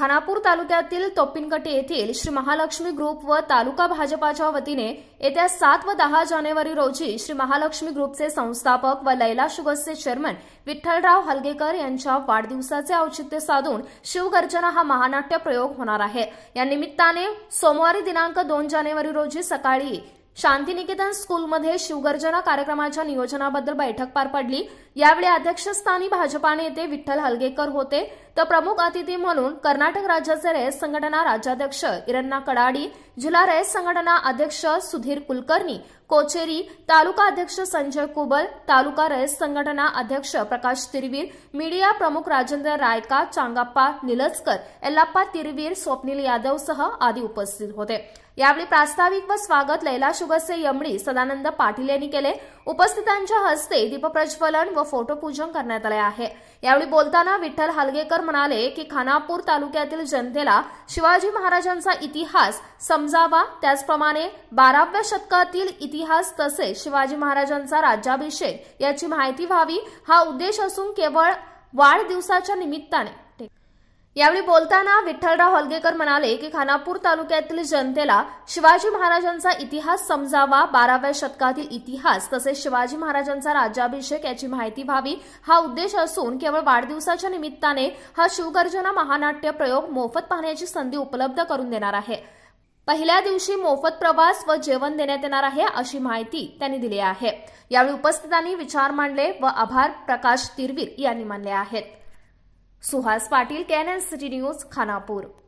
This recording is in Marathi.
खानापूर तालुक्यातील तोपिनकटी येथील श्री महालक्ष्मी ग्रुप व तालुका भाजपाच्या वतीने येत्या सात व दहा जानेवारी रोजी श्री महालक्ष्मी ग्रुपचे संस्थापक व लैला शुगर्सचे चेअरमन विठ्ठलराव हलगेकर यांच्या वाढदिवसाचे औचित्य साधून शिवगर्जना हा महानाट्य प्रयोग होणार आहे या निमित्ताने सोमवारी दिनांक दोन जानेवारी रोजी सकाळी शांतिनिकेतन स्कूलमध्ये शिवगर्जना कार्यक्रमाच्या नियोजनाबद्दल बैठक पार पडली यावेळी अध्यक्षस्थानी भाजपा नेते विठ्ठल हलगेकर होते तर प्रमुख अतिथी म्हणून कर्नाटक राज्याचे रेस संघटना राज्याध्यक्ष इरन्ना कडाडी जिल्हा रेस संघटना अध्यक्ष सुधीर कुलकर्णी कोचेरी तालुका अध्यक्ष संजय कुबल तालुका रेस संघटना अध्यक्ष प्रकाश तिरवीर मीडिया प्रमुख राजेंद्र रायका चांगाप्पा निलजकर एल्लाप्पा तिरवीर स्वप्नील यादवसह आदी उपस्थित होते यावेळी प्रास्ताविक व स्वागत लैला शुगसे यमडी सदानंद पाटील यांनी केले उपस्थितांच्या हस्ते दीपप्रज्वलन व फोटोपूजन करण्यात आले आहे यावेळी बोलताना विठ्ठल हलगेकर म्हणाले की खानापूर तालुक्यातील जनतेला शिवाजी महाराजांचा इतिहास समजावा त्याचप्रमाणे बाराव्या शतकातील इतिहास तसेच शिवाजी महाराजांचा राज्याभिषेक याची माहिती व्हावी हा उद्देश असून केवळ वाढदिवसाच्या निमित्ताने यावेळी बोलताना विठ्ठलराव हलगेकर म्हणाले की खानापूर तालुक्यातील जनतेला शिवाजी महाराजांचा इतिहास समजावा बाराव्या शतकातील इतिहास तसेच शिवाजी महाराजांचा राज्याभिषेक याची माहिती व्हावी हा उद्देश असून केवळ वाढदिवसाच्या निमित्ताने हा शिवगर्जना महानाट्य प्रयोग मोफत पाहण्याची संधी उपलब्ध करून देणार आहे पहिल्या दिवशी मोफत प्रवास व जेवण देण्यात येणार आहे अशी माहिती त्यांनी दिली आहे यावेळी उपस्थितांनी विचार मांडले व आभार प्रकाश तिरवीर यांनी मानले आहेत Suhas Patil N city news Khanapur